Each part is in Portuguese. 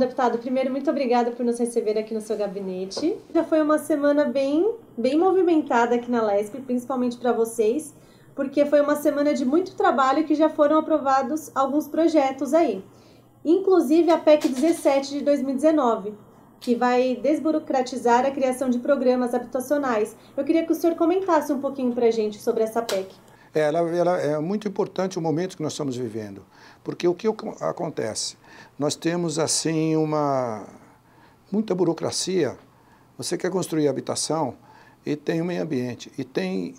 Deputado, primeiro, muito obrigada por nos receber aqui no seu gabinete. Já foi uma semana bem, bem movimentada aqui na LESP, principalmente para vocês, porque foi uma semana de muito trabalho que já foram aprovados alguns projetos aí. Inclusive a PEC 17 de 2019, que vai desburocratizar a criação de programas habitacionais. Eu queria que o senhor comentasse um pouquinho para a gente sobre essa PEC. É, ela, ela, é muito importante o momento que nós estamos vivendo, porque o que acontece? Nós temos assim uma muita burocracia. Você quer construir habitação e tem o meio ambiente, e tem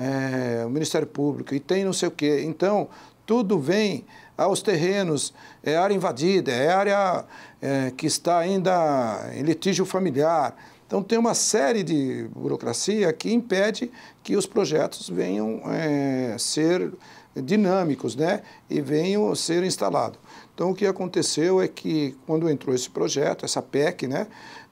é, o Ministério Público, e tem não sei o quê. Então, tudo vem aos terrenos, é área invadida, é área é, que está ainda em litígio familiar. Então, tem uma série de burocracia que impede que os projetos venham é, ser dinâmicos né? e venham ser instalados. Então, o que aconteceu é que, quando entrou esse projeto, essa PEC, né,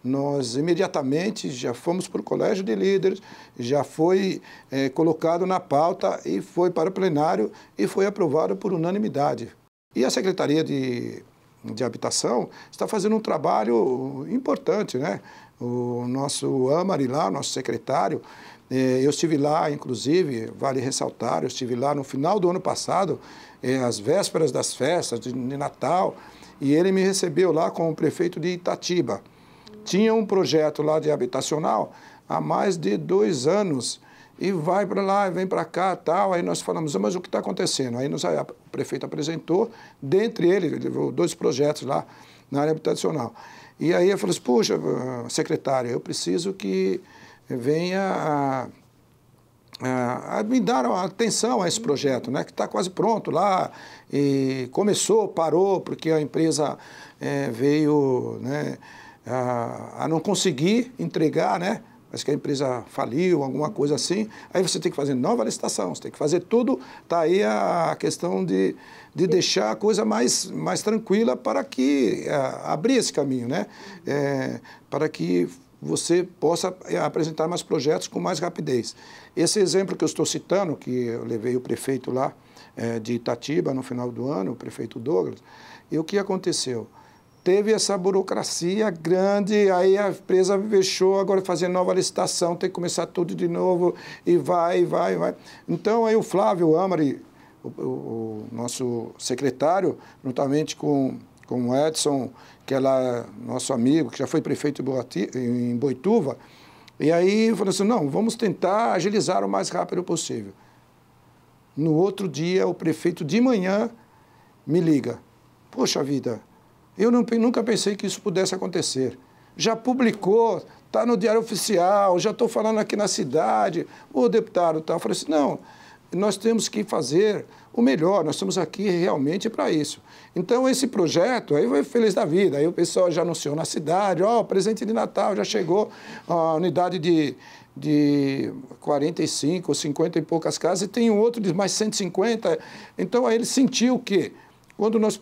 nós imediatamente já fomos para o Colégio de Líderes, já foi é, colocado na pauta e foi para o plenário e foi aprovado por unanimidade. E a Secretaria de, de Habitação está fazendo um trabalho importante, né? O nosso Amari lá, nosso secretário, eh, eu estive lá, inclusive, vale ressaltar, eu estive lá no final do ano passado, eh, às vésperas das festas de Natal, e ele me recebeu lá com o prefeito de Itatiba. Tinha um projeto lá de habitacional há mais de dois anos, e vai para lá, vem para cá, tal. Aí nós falamos, ah, mas o que está acontecendo? Aí nos prefeito apresentou, dentre eles, ele levou dois projetos lá na área habitacional. E aí eu falei assim, puxa, ah, secretário, eu preciso que venha a, a me dar atenção a esse projeto, né, que está quase pronto lá, e começou, parou, porque a empresa é, veio né, a, a não conseguir entregar, né, acho que a empresa faliu, alguma coisa assim, aí você tem que fazer nova licitação, você tem que fazer tudo. Está aí a questão de, de deixar a coisa mais, mais tranquila para que a, eh, abrir esse caminho, né? É, para que você possa eh, apresentar mais projetos com mais rapidez. Esse exemplo que eu estou citando, que eu levei o prefeito lá é, de Itatiba no final do ano, o prefeito Douglas, e o que aconteceu? teve essa burocracia grande, aí a empresa fechou, agora fazer nova licitação, tem que começar tudo de novo, e vai, vai, vai. Então, aí o Flávio Amari, o, o, nosso secretário, juntamente com, com o Edson, que é lá nosso amigo, que já foi prefeito em Boituva, e aí falou assim, não, vamos tentar agilizar o mais rápido possível. No outro dia, o prefeito de manhã me liga. Poxa vida, eu não, nunca pensei que isso pudesse acontecer. Já publicou, está no Diário Oficial, já estou falando aqui na cidade, o deputado tal. Tá. falei assim, não, nós temos que fazer o melhor, nós estamos aqui realmente para isso. Então, esse projeto, aí foi feliz da vida, aí o pessoal já anunciou na cidade, ó, oh, presente de Natal, já chegou a unidade de, de 45 ou 50 e poucas casas, e tem um outro de mais 150. Então, aí ele sentiu que, quando nós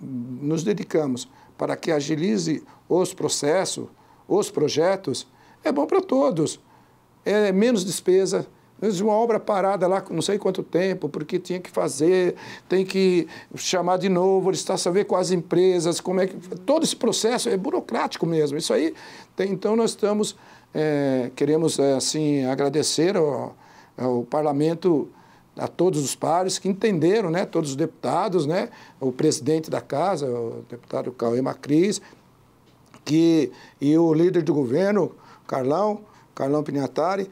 nos dedicamos para que agilize os processos, os projetos, é bom para todos. É menos despesa. uma obra parada lá não sei quanto tempo, porque tinha que fazer, tem que chamar de novo, está saber com as empresas, como é que. Todo esse processo é burocrático mesmo. Isso aí. Tem, então nós estamos. É, queremos eh, assim agradecer ao, ao parlamento a todos os pares que entenderam, né, todos os deputados, né, o presidente da casa, o deputado Cauê Macris, que, e o líder do governo, Carlão, Carlão Pinhatari,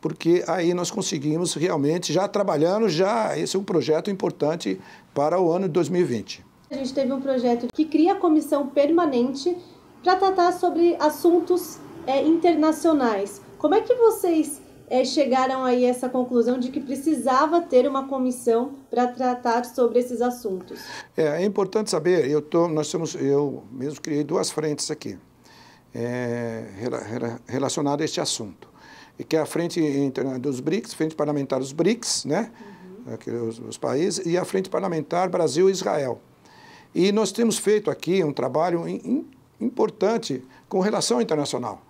porque aí nós conseguimos realmente, já trabalhando, já esse é um projeto importante para o ano de 2020. A gente teve um projeto que cria a comissão permanente para tratar sobre assuntos é, internacionais. Como é que vocês é, chegaram aí a essa conclusão de que precisava ter uma comissão para tratar sobre esses assuntos. É, é, importante saber, eu tô, nós temos, eu mesmo criei duas frentes aqui é, a este assunto, e que é a frente dos BRICS, frente parlamentar dos BRICS, né, uhum. os, os países, e a frente parlamentar Brasil e Israel. E nós temos feito aqui um trabalho in, in, importante com relação internacional.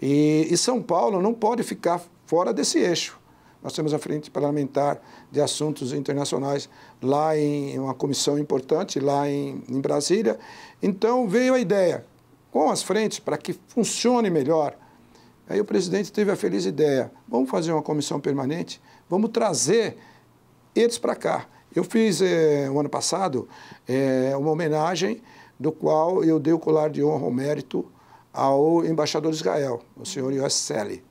E, e, São Paulo não pode ficar fora desse eixo. Nós temos a Frente Parlamentar de Assuntos Internacionais lá em uma comissão importante, lá em, em Brasília. Então veio a ideia, com as frentes, para que funcione melhor. Aí o presidente teve a feliz ideia: vamos fazer uma comissão permanente, vamos trazer eles para cá. Eu fiz, eh, o ano passado, eh, uma homenagem do qual eu dei o colar de honra ao mérito ao embaixador de Israel, o senhor Yossi Selle.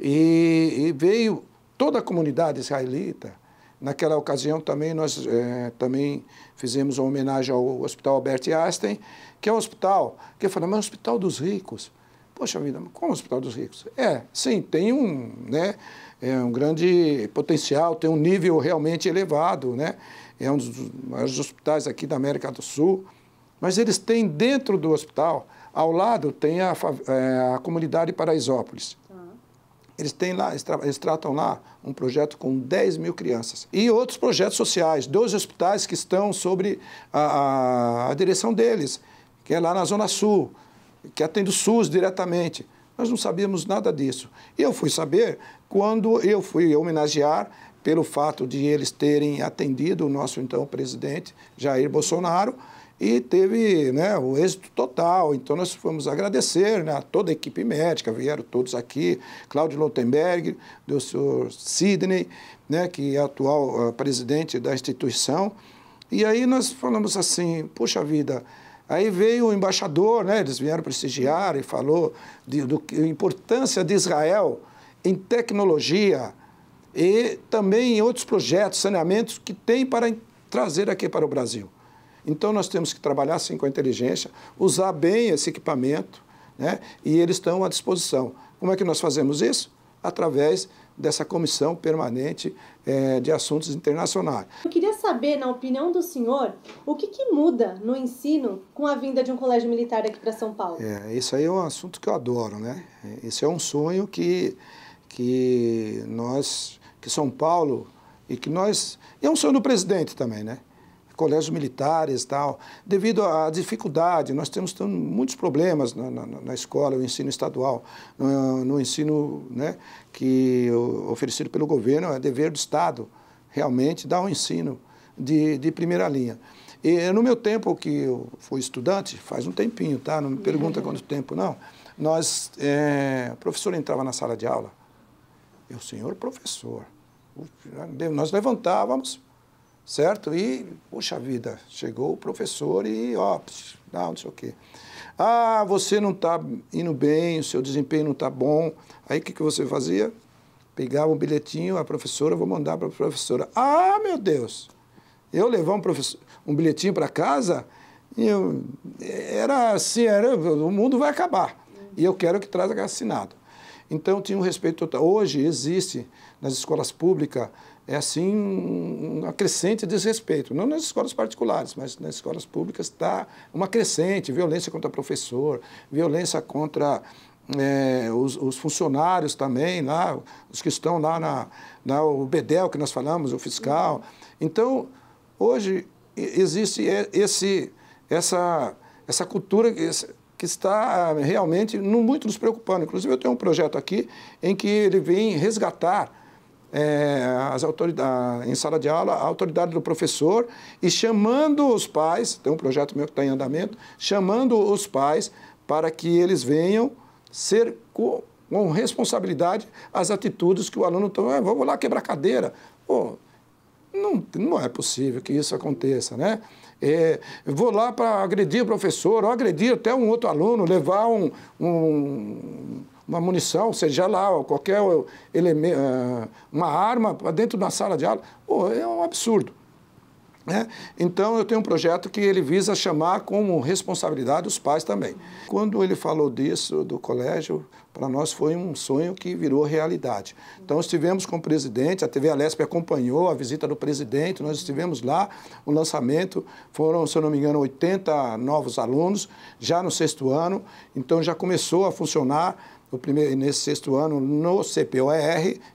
E, e veio toda a comunidade israelita. Naquela ocasião também nós é, também fizemos uma homenagem ao Hospital Albert Einstein, que é um hospital que fala, mas é um hospital dos ricos. Poxa vida, como é Hospital dos Ricos? É, sim, tem um, né, é um grande potencial, tem um nível realmente elevado, né? É um dos maiores hospitais aqui da América do Sul. Mas eles têm dentro do hospital, ao lado tem a, eh, a comunidade Paraisópolis. Eles têm lá, eles, tra eles tratam lá um projeto com 10 mil crianças. E outros projetos sociais, 12 hospitais que estão sobre a, a, a direção deles, que é lá na Zona Sul, que atende o SUS diretamente. Nós não sabíamos nada disso. E eu fui saber quando eu fui homenagear pelo fato de eles terem atendido o nosso então presidente Jair Bolsonaro e teve né, o êxito total. Então, nós fomos agradecer né, a toda a equipe médica, vieram todos aqui, Cláudio Lotenberg, do senhor Sidney, né, que é atual uh, presidente da instituição. E aí nós falamos assim, puxa vida, aí veio o embaixador, né, eles vieram prestigiar e falou de, do, da importância de Israel em tecnologia e também em outros projetos, saneamentos que tem para trazer aqui para o Brasil. Então, nós temos que trabalhar sim com a inteligência, usar bem esse equipamento, né? e eles estão à disposição. Como é que nós fazemos isso? Através dessa comissão permanente é, de assuntos internacionais. Eu queria saber, na opinião do senhor, o que, que, muda no ensino com a vinda de um colégio militar aqui para São Paulo? É, isso aí é um assunto que eu adoro, né? Esse é um sonho que, que nós, que São Paulo, e que nós... E é um sonho do presidente também, né? colégios militares tal. Devido à dificuldade, nós temos muitos problemas na, na, na escola, no ensino estadual, no, ah, no ensino né, que oferecido pelo governo, é dever do Estado realmente dar um ensino de, de primeira linha. E é no meu tempo que eu fui estudante, faz um tempinho, tá? Não me pergunta quanto tempo, não. Nós, é, o professor entrava na sala de aula, e o senhor professor, nós levantávamos, certo? E, poxa vida, chegou o professor e, ó, não, não sei o quê. Ah, você não está indo bem, o seu desempenho não está bom. Aí o que, que você fazia? Pegava um bilhetinho, a ah, professora, vou mandar para a professora. Ah, meu Deus! Eu levar um, um bilhetinho para casa, eu, era assim, era, o mundo vai acabar. E eu quero que traga assinado. Então, tinha um respeito total. Hoje existe nas escolas públicas é assim um crescente desrespeito, não nas escolas particulares, mas nas escolas públicas está uma crescente violência contra professor, violência contra é, os, os, funcionários também lá, os que estão lá na, na bedel que nós falamos, o fiscal. Então, hoje existe esse, essa, essa cultura que está realmente muito nos preocupando. Inclusive, eu tenho um projeto aqui em que ele vem resgatar é, as autoridades, em sala de aula, a autoridade do professor e chamando os pais, tem um projeto meu que está em andamento, chamando os pais para que eles venham ser com, com responsabilidade as atitudes que o aluno toma. Ah, vamos lá quebrar cadeira. Pô, não, não é possível que isso aconteça, né? É, vou lá para agredir o professor, ou agredir até um outro aluno, levar um, um uma munição, seja lá, qualquer elemento, eh, uma arma dentro de uma sala de aula, pô, é um absurdo. Né? Então, eu tenho um projeto que ele visa chamar como responsabilidade os pais também. Quando ele falou disso, do colégio, para nós foi um sonho que virou realidade. Então, estivemos com o presidente, a TV Alesp acompanhou a visita do presidente, nós estivemos lá, o lançamento, foram, se eu não me engano, 80 novos alunos, já no sexto ano, então já começou a funcionar no primeiro, nesse sexto ano no CPOR,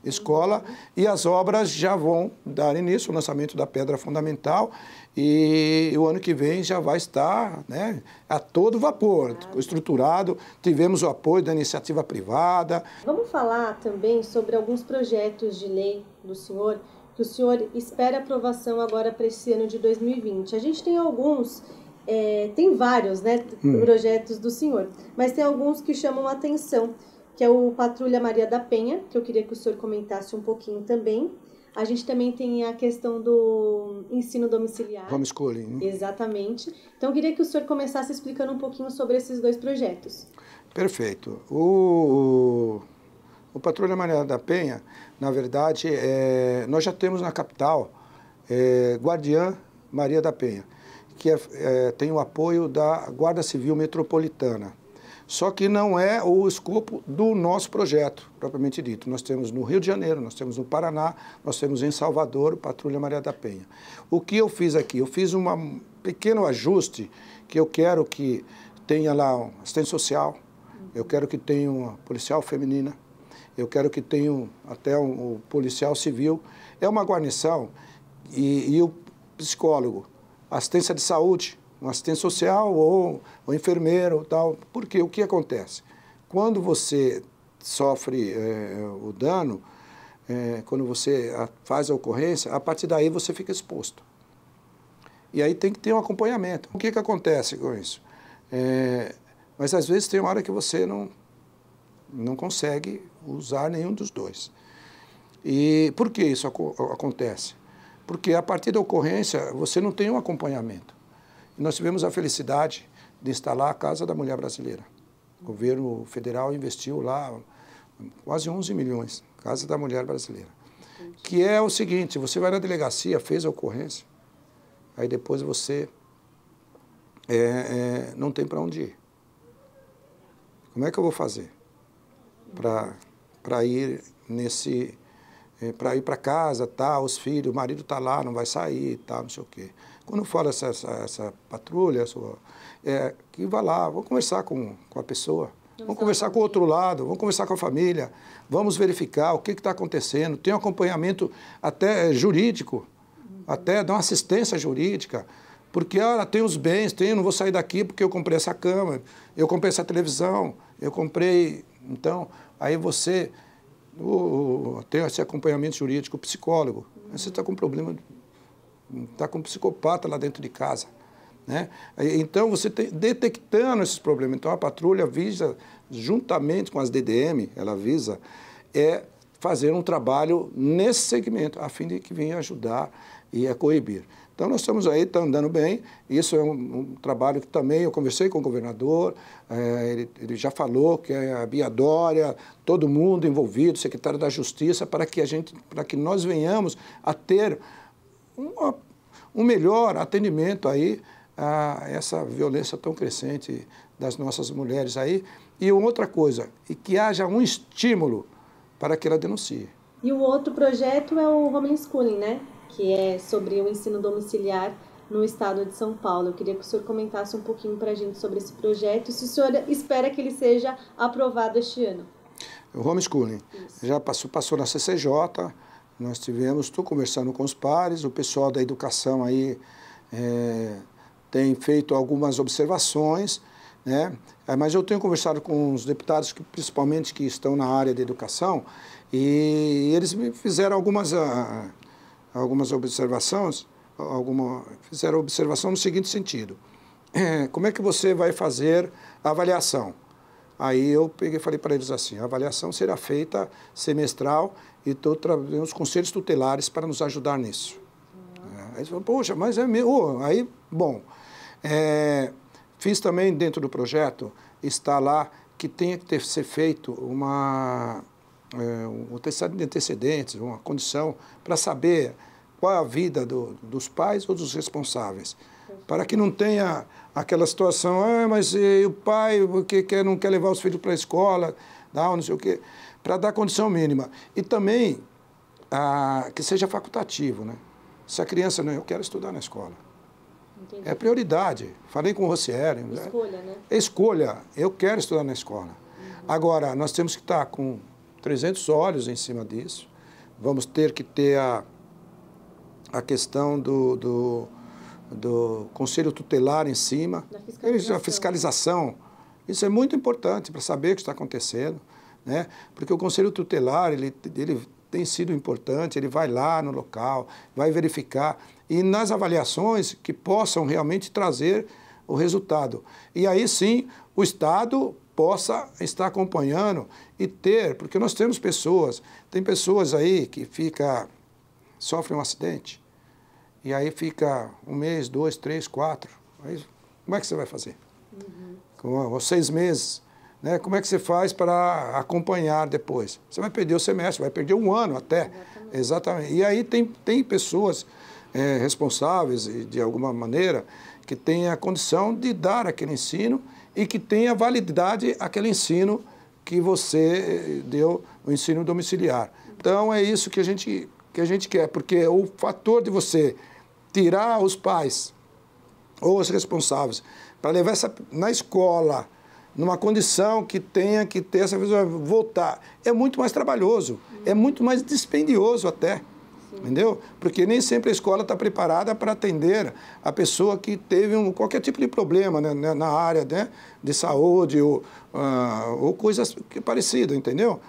escola, e as obras já vão dar início, o lançamento da pedra fundamental, e o ano que vem já vai estar né, a todo vapor, estruturado, tivemos o apoio da iniciativa privada. Vamos falar também sobre alguns projetos de lei do senhor, que o senhor espera aprovação agora para esse ano de 2020. A gente tem alguns é, tem vários né, hum. projetos do senhor, mas tem alguns que chamam a atenção, que é o Patrulha Maria da Penha, que eu queria que o senhor comentasse um pouquinho também. A gente também tem a questão do ensino domiciliar. Homeschooling. Né? Exatamente. Então, eu queria que o senhor começasse explicando um pouquinho sobre esses dois projetos. Perfeito. O, o, o Patrulha Maria da Penha, na verdade, é, nós já temos na capital é, Guardiã Maria da Penha que é, é, tem o apoio da Guarda Civil Metropolitana. Só que não é o escopo do nosso projeto, propriamente dito. Nós temos no Rio de Janeiro, nós temos no Paraná, nós temos em Salvador, Patrulha Maria da Penha. O que eu fiz aqui? Eu fiz um pequeno ajuste que eu quero que tenha lá um assistente social, eu quero que tenha uma policial feminina, eu quero que tenha até um, um, policial civil. É uma guarnição e, e o psicólogo assistência de saúde, um assistente social ou um enfermeiro tal. Porque o que acontece? Quando você sofre é, o dano, é, quando você faz a ocorrência, a partir daí você fica exposto. E aí tem que ter um acompanhamento. O que, que acontece com isso? É, mas às vezes tem uma hora que você não, não consegue usar nenhum dos dois. E por que isso ac acontece? porque a partir da ocorrência você não tem um acompanhamento. nós tivemos a felicidade de instalar a Casa da Mulher Brasileira. O governo federal investiu lá quase 11 milhões, Casa da Mulher Brasileira. Que é o seguinte, você vai na delegacia, fez a ocorrência, aí depois você é, é, não tem para onde ir. Como é que eu vou fazer para ir nesse é, para ir para casa, tá, os filhos, o marido está lá, não vai sair, tá, não sei o quê. Quando fala essa, essa, essa patrulha, sua, é, que vá lá, vamos conversar com, com a pessoa, vamos conversar com o outro lado, vamos conversar com a família, vamos verificar o que está acontecendo, tem um acompanhamento até é, jurídico, uhum. até dar uma assistência jurídica, porque ela tem os bens, tem, não vou sair daqui porque eu comprei essa cama, eu comprei essa televisão, eu comprei. Então, aí você ou até esse acompanhamento jurídico, psicólogo. Você está com um problema, está com um psicopata lá dentro de casa. Né? Então, você tem, detectando esses problemas. Então, a patrulha visa, juntamente com as DDM, ela visa, é fazer um trabalho nesse segmento, a fim de que venha ajudar e a coibir. Então, nós estamos aí, está andando bem. Isso é um, um, trabalho que também eu conversei com o governador, é, ele, ele, já falou que é a Bia Dória, todo mundo envolvido, secretário da Justiça, para que, a gente, para que nós venhamos a ter uma, um melhor atendimento aí a essa violência tão crescente das nossas mulheres aí. E outra coisa, e que haja um estímulo para que ela denuncie. E o outro projeto é o homeschooling, né? que é sobre o ensino domiciliar no estado de São Paulo. Eu queria que o senhor comentasse um pouquinho para a gente sobre esse projeto e se o senhor espera que ele seja aprovado este ano. O homeschooling Isso. já passou, passou na CCJ, nós tivemos, estou conversando com os pares, o pessoal da educação aí é, tem feito algumas observações, né? É, mas eu tenho conversado com os deputados, que, principalmente que estão na área da educação, e eles me fizeram algumas... Uh, algumas observações, alguma, fizeram observação no seguinte sentido. É, como é que você vai fazer a avaliação? Aí eu peguei, falei para eles assim, a avaliação será feita semestral e estou trazendo os conselhos tutelares para nos ajudar nisso. Uhum. aí eles falaram, poxa, mas é meu... aí, bom, é, fiz também dentro do projeto, está lá que tenha que ter, ser feito uma é, o testado de antecedentes, uma condição para saber qual a vida do, dos pais ou dos responsáveis, para que não tenha aquela situação, ah, mas e, o pai porque quer, não quer levar os filhos para a escola, não, não sei o quê, para dar condição mínima. E também ah, que seja facultativo, né? Se a criança não, eu quero estudar na escola. Entendi. É prioridade. Falei com o Rossieri. Né? Escolha, né? É escolha. Eu quero estudar na escola. Uhum. Agora, nós temos que estar com 300 olhos em cima disso. Vamos ter que ter a, a questão do, do, do Conselho Tutelar em cima, da fiscalização. a fiscalização. Isso é muito importante para saber o que está acontecendo, né? porque o Conselho Tutelar ele, ele tem sido importante, ele vai lá no local, vai verificar, e nas avaliações que possam realmente trazer o resultado. E aí sim o Estado possa estar acompanhando e ter, porque nós temos pessoas, tem pessoas aí que fica, sofrem um acidente, e aí fica um mês, dois, três, quatro, aí como é que você vai fazer? Uhum. Com, ou seis meses, né? como é que você faz para acompanhar depois? Você vai perder o semestre, vai perder um ano até. Exatamente. Exatamente. E aí tem, tem pessoas é, responsáveis, de alguma maneira, que têm a condição de dar aquele ensino e que tenha validade aquele ensino que você deu o ensino domiciliar. Então é isso que a gente, que a gente quer, porque o fator de você tirar os pais ou os responsáveis para levar essa, na escola, numa condição que tenha que ter essa visão, voltar, é muito mais trabalhoso, é muito mais dispendioso até. Entendeu? Porque nem sempre a escola está preparada para atender a pessoa que teve um, qualquer tipo de problema né, né na área né, de saúde ou, ah, ou coisas parecidas, entendeu?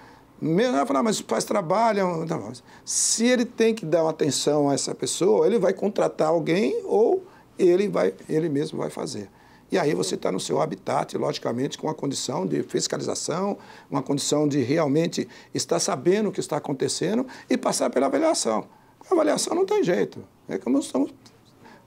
Mesmo ela falar, ah, mas os pais trabalham. Não, se ele tem que dar uma atenção a essa pessoa, ele vai contratar alguém ou ele, vai, ele mesmo vai fazer. E aí você está no seu habitat, logicamente, com uma condição de fiscalização, uma condição de realmente estar sabendo o que está acontecendo e passar pela avaliação. A avaliação não tem jeito. É como nós estamos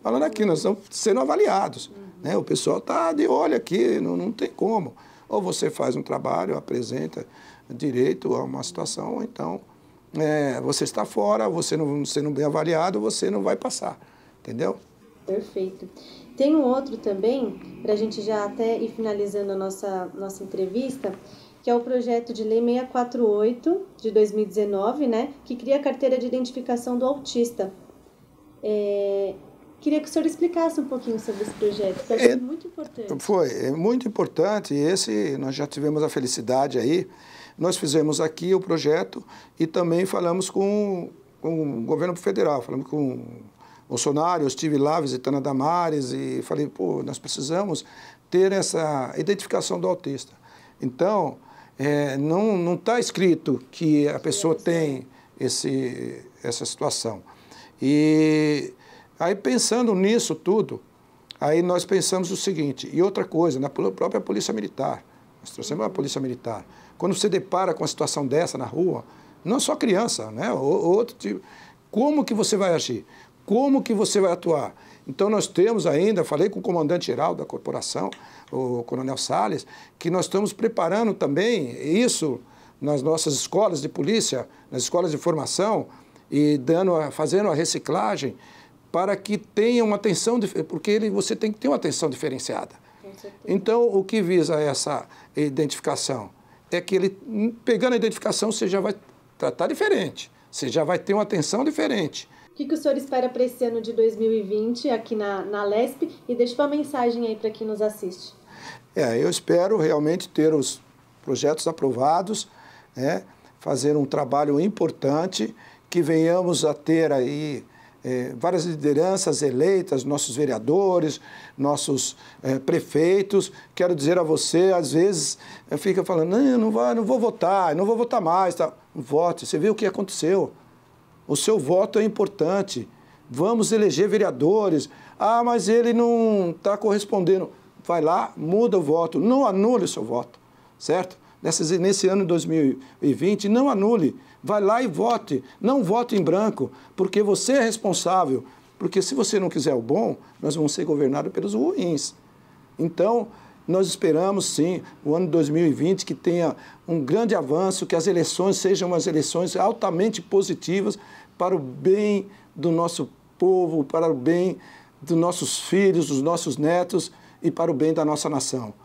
falando aqui, nós estamos sendo avaliados. Né? O pessoal está de olho aqui, não, não tem como. Ou você faz um trabalho, apresenta direito a uma situação, ou então é, você está fora, você não sendo é bem avaliado, você não vai passar. Entendeu? Perfeito. Tem um outro também, para a gente já até ir finalizando a nossa, nossa entrevista, que é o projeto de lei 648 de 2019, né, que cria a carteira de identificação do autista. É, queria que o senhor explicasse um pouquinho sobre esse projeto, que é, muito importante. Foi, é muito importante. Esse nós já tivemos a felicidade aí. Nós fizemos aqui o projeto e também falamos com, com o governo federal, falamos com Bolsonaro, eu estive lá visitando a Damares e falei, pô, nós precisamos ter essa identificação do autista. Então, é, não está escrito que a pessoa tem esse, essa situação. E aí, pensando nisso tudo, aí nós pensamos o seguinte, e outra coisa, na própria Polícia Militar, nós trouxemos a uhum. Polícia Militar, quando você depara com uma situação dessa na rua, não só criança, né? outro tipo, como que você vai agir? como que você vai atuar? Então nós temos ainda, falei com o comandante geral da corporação, o coronel Sales, que nós estamos preparando também isso nas nossas escolas de polícia, nas escolas de formação e dando a, fazendo a reciclagem para que tenha uma atenção, porque ele, você tem que ter uma atenção diferenciada. Então, o que visa essa identificação? É que ele, hum, pegando a identificação, você já vai tratar diferente, você já vai ter uma atenção diferente. O que, que o senhor espera para esse ano de 2020 aqui na, na LESP? E deixa uma mensagem aí para quem nos assiste. É, eu espero realmente ter os projetos aprovados, né? fazer um trabalho importante, que venhamos a ter aí é, várias lideranças eleitas, nossos vereadores, nossos é, prefeitos. Quero dizer a você, às vezes, fica falando, não, não, vou, não vou votar, não vou votar mais. Tá? Vote, você viu o que aconteceu. O seu voto é importante. Vamos eleger vereadores. Ah, mas ele não está correspondendo. Vai lá, muda o voto. Não anule o seu voto, certo? Nesse, nesse ano de 2020, não anule. Vai lá e vote. Não vote em branco, porque você é responsável. Porque se você não quiser o bom, nós vamos ser governados pelos ruins. Então, nós esperamos, sim, o ano 2020 que tenha um grande avanço, que as eleições sejam umas eleições altamente positivas para o bem do nosso povo, para o bem dos nossos filhos, dos nossos netos e para o bem da nossa nação.